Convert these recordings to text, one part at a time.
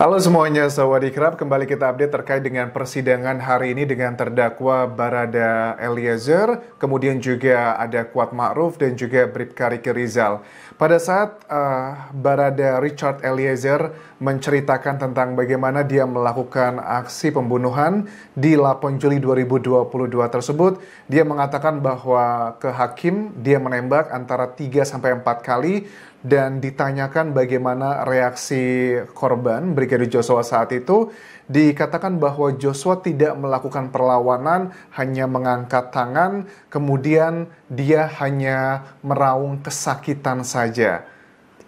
Halo semuanya, Sawadikrab. Kembali kita update terkait dengan persidangan hari ini dengan terdakwa Barada Eliezer, kemudian juga ada Kuat Ma'ruf dan juga Bribka Riki Rizal. Pada saat uh, Barada Richard Eliezer menceritakan tentang bagaimana dia melakukan aksi pembunuhan di 8 Juli 2022 tersebut, dia mengatakan bahwa ke hakim dia menembak antara 3 sampai 4 kali dan ditanyakan bagaimana reaksi korban Brigadir Joshua saat itu, dikatakan bahwa Joshua tidak melakukan perlawanan, hanya mengangkat tangan, kemudian dia hanya meraung kesakitan saja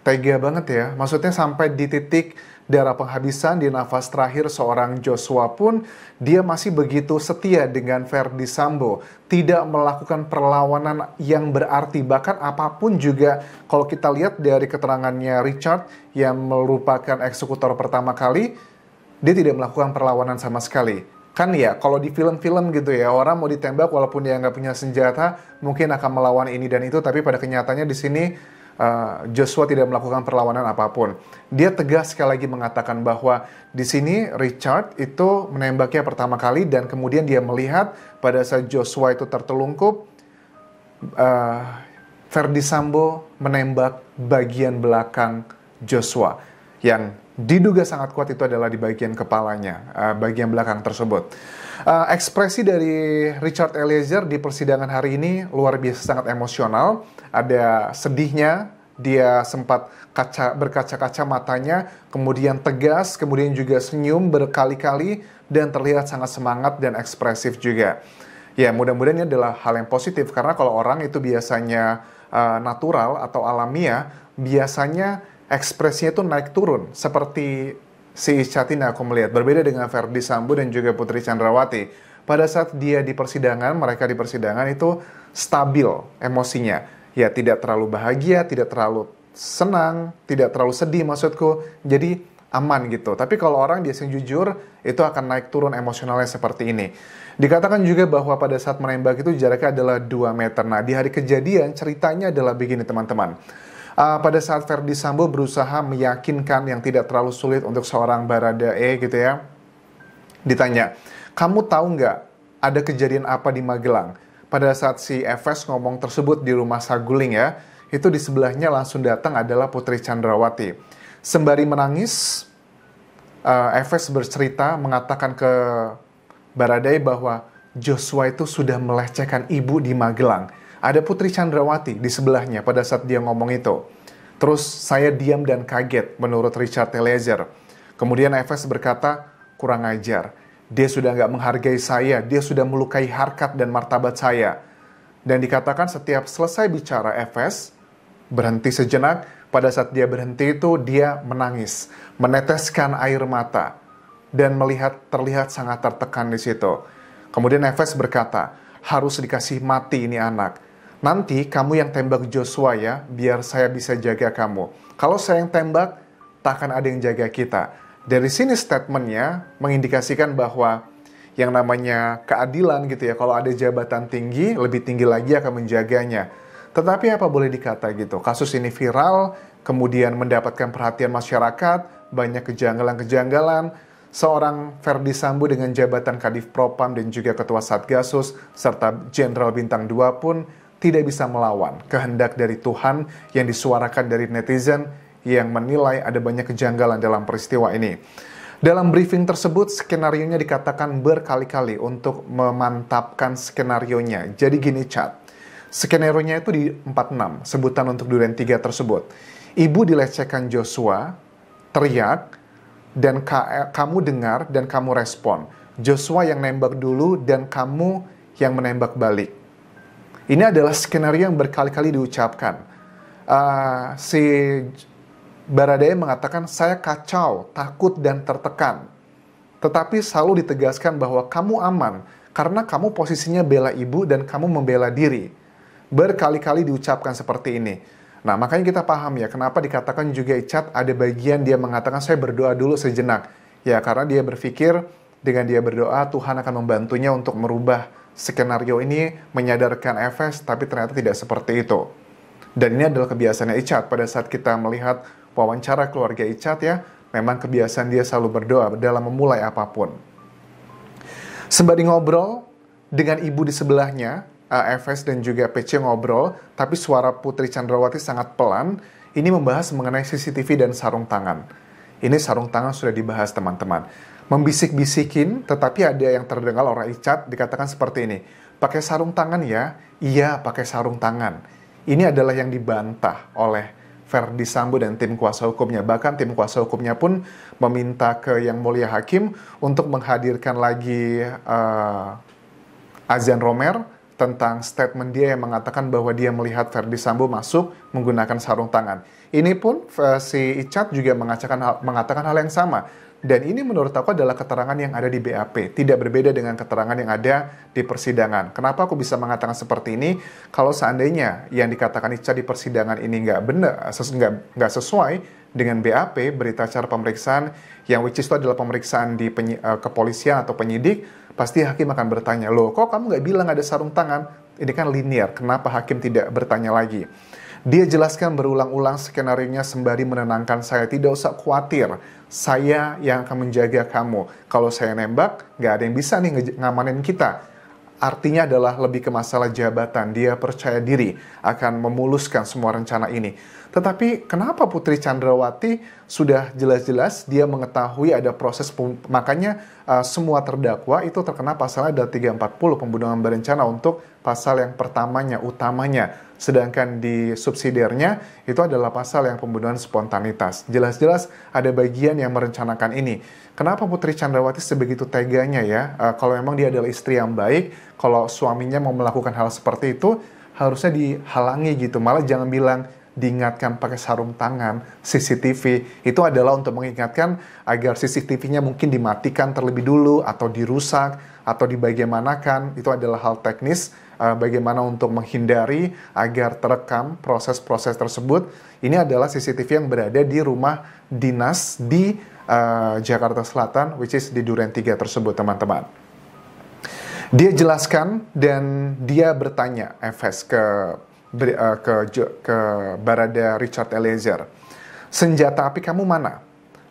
tega banget ya. Maksudnya sampai di titik darah penghabisan di nafas terakhir seorang Joshua pun dia masih begitu setia dengan Verdi Sambo, tidak melakukan perlawanan yang berarti bahkan apapun juga kalau kita lihat dari keterangannya Richard yang merupakan eksekutor pertama kali dia tidak melakukan perlawanan sama sekali. Kan ya, kalau di film-film gitu ya, orang mau ditembak walaupun dia nggak punya senjata, mungkin akan melawan ini dan itu, tapi pada kenyataannya di sini Eh, Joshua tidak melakukan perlawanan apapun. Dia tegas sekali lagi mengatakan bahwa di sini Richard itu menembaknya pertama kali dan kemudian dia melihat pada saat Joshua itu tertelungkup, uh, Ferdi Sambo menembak bagian belakang Joshua yang diduga sangat kuat itu adalah di bagian kepalanya, uh, bagian belakang tersebut. Uh, ekspresi dari Richard Eliezer di persidangan hari ini luar biasa sangat emosional. Ada sedihnya, dia sempat kaca berkaca-kaca matanya, kemudian tegas, kemudian juga senyum berkali-kali dan terlihat sangat semangat dan ekspresif juga. Ya, mudah-mudahan ini adalah hal yang positif karena kalau orang itu biasanya uh, natural atau alamiah, biasanya ekspresinya itu naik turun seperti si Catina aku melihat berbeda dengan Verdi Sambo dan juga Putri Chandrawati. Pada saat dia di persidangan, mereka di persidangan itu stabil emosinya. Ya tidak terlalu bahagia, tidak terlalu senang, tidak terlalu sedih maksudku. Jadi aman gitu. Tapi kalau orang biasanya jujur, itu akan naik turun emosionalnya seperti ini. Dikatakan juga bahwa pada saat menembak itu jaraknya adalah 2 meter. Nah, di hari kejadian ceritanya adalah begini teman-teman uh, pada saat Verdi Sambo berusaha meyakinkan yang tidak terlalu sulit untuk seorang Barada E gitu ya, ditanya, kamu tahu nggak ada kejadian apa di Magelang? Pada saat si FS ngomong tersebut di rumah Saguling ya, itu di sebelahnya langsung datang adalah Putri Chandrawati. Sembari menangis, uh, ah, FS bercerita mengatakan ke Baradae bahwa Joshua itu sudah melecehkan ibu di Magelang ada Putri Chandrawati di sebelahnya pada saat dia ngomong itu. Terus saya diam dan kaget menurut Richard Eliezer. Kemudian FS berkata, kurang ajar. Dia sudah nggak menghargai saya, dia sudah melukai harkat dan martabat saya. Dan dikatakan setiap selesai bicara FS, berhenti sejenak, pada saat dia berhenti itu dia menangis, meneteskan air mata dan melihat terlihat sangat tertekan di situ. Kemudian Efes berkata, harus dikasih mati ini anak nanti kamu yang tembak Joshua ya, biar saya bisa jaga kamu. Kalau saya yang tembak, tak akan ada yang jaga kita. Dari sini statementnya mengindikasikan bahwa yang namanya keadilan gitu ya, kalau ada jabatan tinggi, lebih tinggi lagi akan menjaganya. Tetapi apa boleh dikata gitu, kasus ini viral, kemudian mendapatkan perhatian masyarakat, banyak kejanggalan-kejanggalan, seorang Ferdi Sambo dengan jabatan Kadif Propam dan juga Ketua Satgasus, serta Jenderal Bintang 2 pun tidak bisa melawan kehendak dari Tuhan yang disuarakan dari netizen yang menilai ada banyak kejanggalan dalam peristiwa ini. Dalam briefing tersebut, skenario nya dikatakan berkali-kali untuk memantapkan skenario nya. Jadi gini, Chat. nya itu di 46, sebutan untuk durian 3 tersebut. Ibu dilecehkan Joshua, teriak, dan ka kamu dengar dan kamu respon. Joshua yang nembak dulu dan kamu yang menembak balik. Ini adalah skenario yang berkali-kali diucapkan. Uh, si Baradei mengatakan, saya kacau, takut, dan tertekan. Tetapi selalu ditegaskan bahwa kamu aman, karena kamu posisinya bela ibu dan kamu membela diri. Berkali-kali diucapkan seperti ini. Nah, makanya kita paham ya, kenapa dikatakan juga Icat ada bagian dia mengatakan, saya berdoa dulu sejenak. Ya, karena dia berpikir dengan dia berdoa, Tuhan akan membantunya untuk merubah skenario ini menyadarkan FS tapi ternyata tidak seperti itu. Dan ini adalah kebiasaannya Icat pada saat kita melihat wawancara keluarga Icat ya, memang kebiasaan dia selalu berdoa dalam memulai apapun. Sembari ngobrol dengan ibu di sebelahnya, eh, FS dan juga PC ngobrol, tapi suara Putri Chandrawati sangat pelan. Ini membahas mengenai CCTV dan sarung tangan. Ini sarung tangan sudah dibahas teman-teman membisik-bisikin, tetapi ada yang terdengar orang icat dikatakan seperti ini. Pakai sarung tangan ya? Iya, pakai sarung tangan. Ini adalah yang dibantah oleh Verdi Sambo dan tim kuasa hukumnya. Bahkan tim kuasa hukumnya pun meminta ke Yang Mulia Hakim untuk menghadirkan lagi uh, eh, Azian Romer tentang statement dia yang mengatakan bahwa dia melihat Verdi Sambo masuk menggunakan sarung tangan. Ini pun eh, si Icat juga mengatakan hal, mengatakan hal yang sama. Dan ini menurut aku adalah keterangan yang ada di BAP, tidak berbeda dengan keterangan yang ada di persidangan. Kenapa aku bisa mengatakan seperti ini? Kalau seandainya yang dikatakan Icat di persidangan ini nggak benar, eh, nggak sesuai, dengan BAP berita acara pemeriksaan yang which is itu adalah pemeriksaan di penyi, uh, kepolisian atau penyidik pasti hakim akan bertanya loh kok kamu nggak bilang ada sarung tangan ini kan linear kenapa hakim tidak bertanya lagi dia jelaskan berulang-ulang skenario nya sembari menenangkan saya tidak usah khawatir saya yang akan menjaga kamu kalau saya nembak nggak ada yang bisa nih ngamanin kita artinya adalah lebih ke masalah jabatan. Dia percaya diri akan memuluskan semua rencana ini. Tetapi kenapa Putri Chandrawati sudah jelas-jelas dia mengetahui ada proses makanya uh, semua terdakwa itu terkena pasal ada 340 pembunuhan berencana untuk pasal yang pertamanya, utamanya. Sedangkan di subsidiarnya itu adalah pasal yang pembunuhan spontanitas. Jelas-jelas ada bagian yang merencanakan ini. Kenapa Putri Chandrawati sebegitu teganya ya? E, kalau memang dia adalah istri yang baik, kalau suaminya mau melakukan hal seperti itu, harusnya dihalangi gitu. Malah jangan bilang, diingatkan pakai sarung tangan, CCTV, itu adalah untuk mengingatkan agar CCTV-nya mungkin dimatikan terlebih dulu, atau dirusak, atau dibagaimanakan, itu adalah hal teknis, eh, bagaimana untuk menghindari agar terekam proses-proses tersebut. Ini adalah CCTV yang berada di rumah dinas di uh, Jakarta Selatan, which is di Duren 3 tersebut, teman-teman. Dia jelaskan dan dia bertanya FS ke Eh, ke ke Barada Richard Eliezer. Senjata api kamu mana?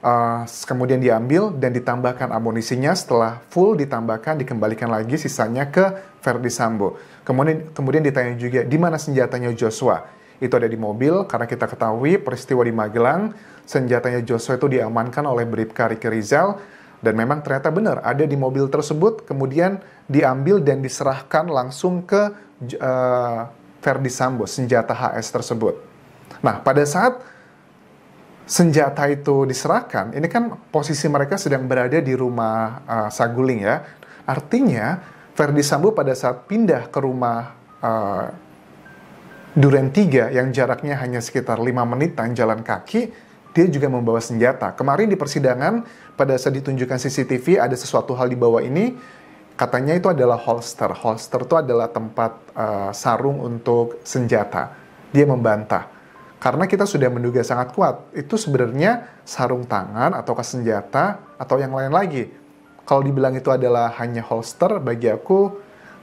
Uh, kemudian diambil dan ditambahkan amunisinya setelah full ditambahkan dikembalikan lagi sisanya ke Verdi Sambo. Kemudian kemudian ditanya juga di mana senjatanya Joshua. Itu ada di mobil karena kita ketahui peristiwa di Magelang senjatanya Joshua itu diamankan oleh Bribka Riki Rizal dan memang ternyata benar ada di mobil tersebut kemudian diambil dan diserahkan langsung ke uh, Ferdi Sambo, senjata HS tersebut. Nah, pada saat senjata itu diserahkan, ini kan posisi mereka sedang berada di rumah uh, Saguling ya. Artinya, Ferdi Sambo pada saat pindah ke rumah uh, Duren 3 yang jaraknya hanya sekitar 5 menitan jalan kaki, dia juga membawa senjata. Kemarin di persidangan, pada saat ditunjukkan CCTV, ada sesuatu hal di bawah ini, katanya itu adalah holster. Holster itu adalah tempat uh, sarung untuk senjata. Dia membantah. Karena kita sudah menduga sangat kuat, itu sebenarnya sarung tangan atau senjata atau yang lain lagi. Kalau dibilang itu adalah hanya holster, bagi aku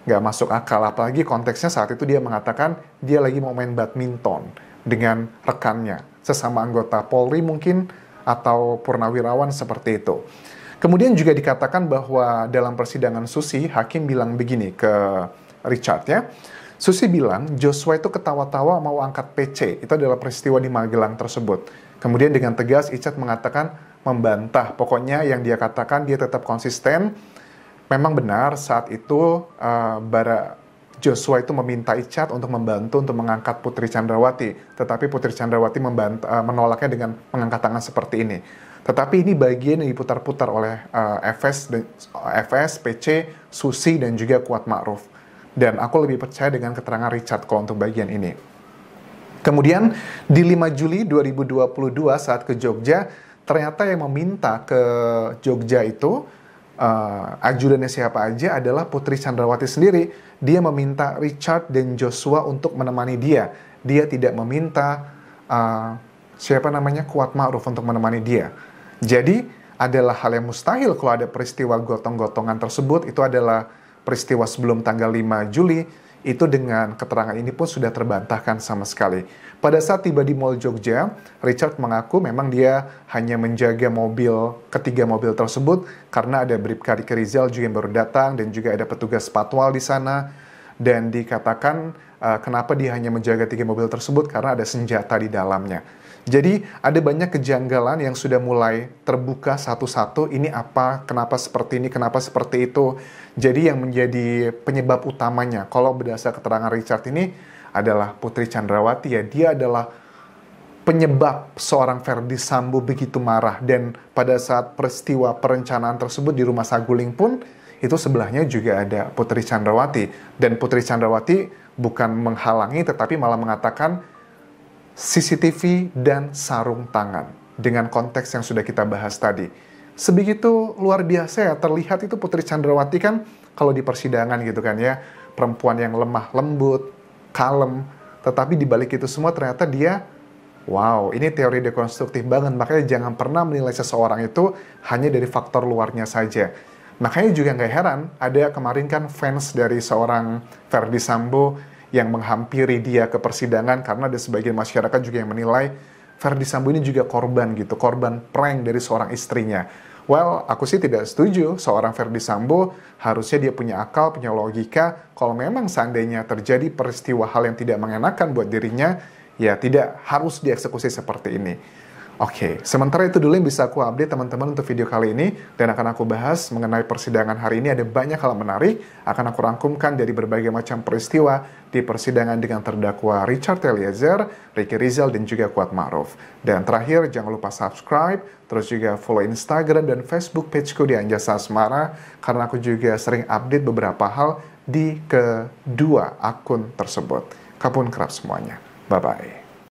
nggak masuk akal. Apalagi konteksnya saat itu dia mengatakan dia lagi mau main badminton dengan rekannya, sesama anggota Polri mungkin atau purnawirawan seperti itu. Kemudian juga dikatakan bahwa dalam persidangan Susi, hakim bilang begini ke Richard ya. Susi bilang Joshua itu ketawa-tawa mau angkat PC. Itu adalah peristiwa di Magelang tersebut. Kemudian dengan tegas Richard mengatakan membantah. Pokoknya yang dia katakan dia tetap konsisten. Memang benar saat itu uh, bara Joshua itu meminta Icat untuk membantu untuk mengangkat Putri Chandrawati, tetapi Putri Chandrawati uh, eh, menolaknya dengan mengangkat tangan seperti ini. Tetapi ini bagian yang diputar-putar oleh uh, eh, FS, dan, eh, FS, PC, Susi, dan juga Kuat Ma'ruf. Dan aku lebih percaya dengan keterangan Richard kalau untuk bagian ini. Kemudian di 5 Juli 2022 saat ke Jogja, ternyata yang meminta ke Jogja itu uh, ajudannya siapa aja adalah Putri Chandrawati sendiri. Dia meminta Richard dan Joshua untuk menemani dia. Dia tidak meminta uh, siapa namanya kuat ma'ruf untuk menemani dia. Jadi adalah hal yang mustahil kalau ada peristiwa gotong-gotongan tersebut itu adalah peristiwa sebelum tanggal 5 Juli itu dengan keterangan ini pun sudah terbantahkan sama sekali. Pada saat tiba di Mall Jogja, Richard mengaku memang dia hanya menjaga mobil, ketiga mobil tersebut karena ada Bribka Riki Rizal juga yang baru datang dan juga ada petugas patwal di sana dan dikatakan uh, kenapa dia hanya menjaga tiga mobil tersebut karena ada senjata di dalamnya. Jadi ada banyak kejanggalan yang sudah mulai terbuka satu-satu, ini apa, kenapa seperti ini, kenapa seperti itu. Jadi yang menjadi penyebab utamanya, kalau berdasar keterangan Richard ini, adalah Putri Chandrawati ya, dia adalah penyebab seorang Verdi Sambo begitu marah. Dan pada saat peristiwa perencanaan tersebut di rumah Saguling pun, itu sebelahnya juga ada Putri Chandrawati. Dan Putri Chandrawati bukan menghalangi, tetapi malah mengatakan, CCTV, dan sarung tangan. Dengan konteks yang sudah kita bahas tadi. Sebegitu luar biasa ya, terlihat itu Putri Chandrawati kan kalau di persidangan gitu kan ya, perempuan yang lemah lembut, kalem, tetapi dibalik itu semua ternyata dia Wow, ini teori dekonstruktif banget. Makanya jangan pernah menilai seseorang itu hanya dari faktor luarnya saja. Makanya juga nggak heran, ada kemarin kan fans dari seorang Ferdi Sambo yang menghampiri dia ke persidangan karena ada sebagian masyarakat juga yang menilai Verdi Sambo ini juga korban gitu, korban prank dari seorang istrinya. Well, aku sih tidak setuju seorang Verdi Sambo harusnya dia punya akal, punya logika. Kalau memang seandainya terjadi peristiwa hal yang tidak mengenakan buat dirinya, ya tidak harus dieksekusi seperti ini. Oke, okay. sementara itu dulu yang bisa aku update teman-teman untuk video kali ini dan akan aku bahas mengenai persidangan hari ini ada banyak hal menarik akan aku rangkumkan dari berbagai macam peristiwa di persidangan dengan terdakwa Richard Eliezer, Ricky Rizal dan juga Kuat Ma'ruf. Dan terakhir jangan lupa subscribe, terus juga follow Instagram dan Facebook pageku di Anjasa Asmara karena aku juga sering update beberapa hal di kedua akun tersebut. Kapun kerap semuanya. Bye bye.